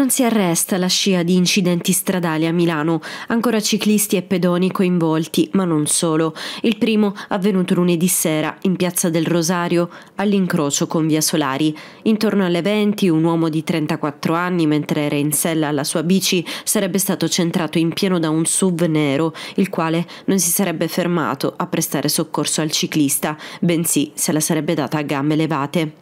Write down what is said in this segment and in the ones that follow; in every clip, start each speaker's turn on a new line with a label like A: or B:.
A: Non si arresta la scia di incidenti stradali a Milano, ancora ciclisti e pedoni coinvolti, ma non solo. Il primo avvenuto lunedì sera in Piazza del Rosario, all'incrocio con Via Solari. Intorno alle 20 un uomo di 34 anni, mentre era in sella alla sua bici, sarebbe stato centrato in pieno da un SUV nero, il quale non si sarebbe fermato a prestare soccorso al ciclista, bensì se la sarebbe data a gambe levate.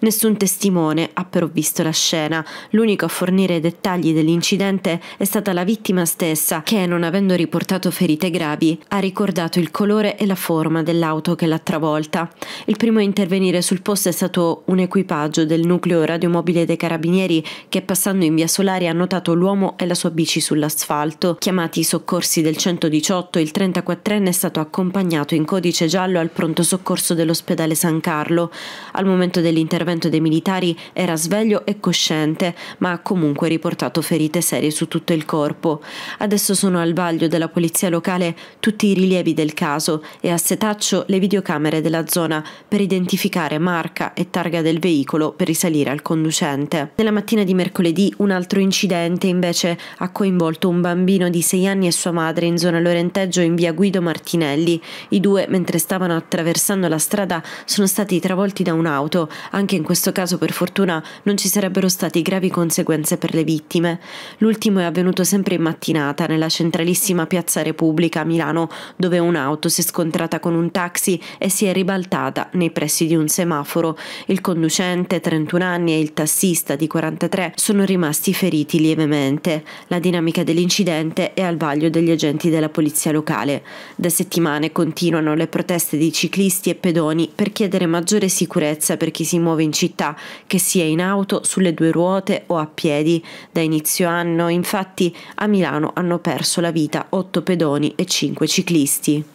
A: Nessun testimone ha però visto la scena, l'unico a fornire dettagli dell'incidente è stata la vittima stessa che, non avendo riportato ferite gravi, ha ricordato il colore e la forma dell'auto che l'ha travolta. Il primo a intervenire sul posto è stato un equipaggio del nucleo radiomobile dei carabinieri che passando in via Solari ha notato l'uomo e la sua bici sull'asfalto. Chiamati i soccorsi del 118, il 34enne è stato accompagnato in codice giallo al pronto soccorso dell'ospedale San Carlo. Al momento del dell'intervento dei militari era sveglio e cosciente, ma ha comunque riportato ferite serie su tutto il corpo. Adesso sono al vaglio della polizia locale tutti i rilievi del caso e a setaccio le videocamere della zona per identificare marca e targa del veicolo per risalire al conducente. Nella mattina di mercoledì un altro incidente invece ha coinvolto un bambino di 6 anni e sua madre in zona Lorenteggio in via Guido Martinelli. I due, mentre stavano attraversando la strada, sono stati travolti da un'auto, anche in questo caso per fortuna non ci sarebbero stati gravi conseguenze per le vittime. L'ultimo è avvenuto sempre in mattinata nella centralissima Piazza Repubblica a Milano dove un'auto si è scontrata con un taxi e si è ribaltata nei pressi di un semaforo. Il conducente, 31 anni, e il tassista di 43 sono rimasti feriti lievemente. La dinamica dell'incidente è al vaglio degli agenti della polizia locale. Da settimane continuano le proteste di ciclisti e pedoni per chiedere maggiore sicurezza per chi si si muove in città, che sia in auto, sulle due ruote o a piedi. Da inizio anno, infatti, a Milano hanno perso la vita 8 pedoni e 5 ciclisti.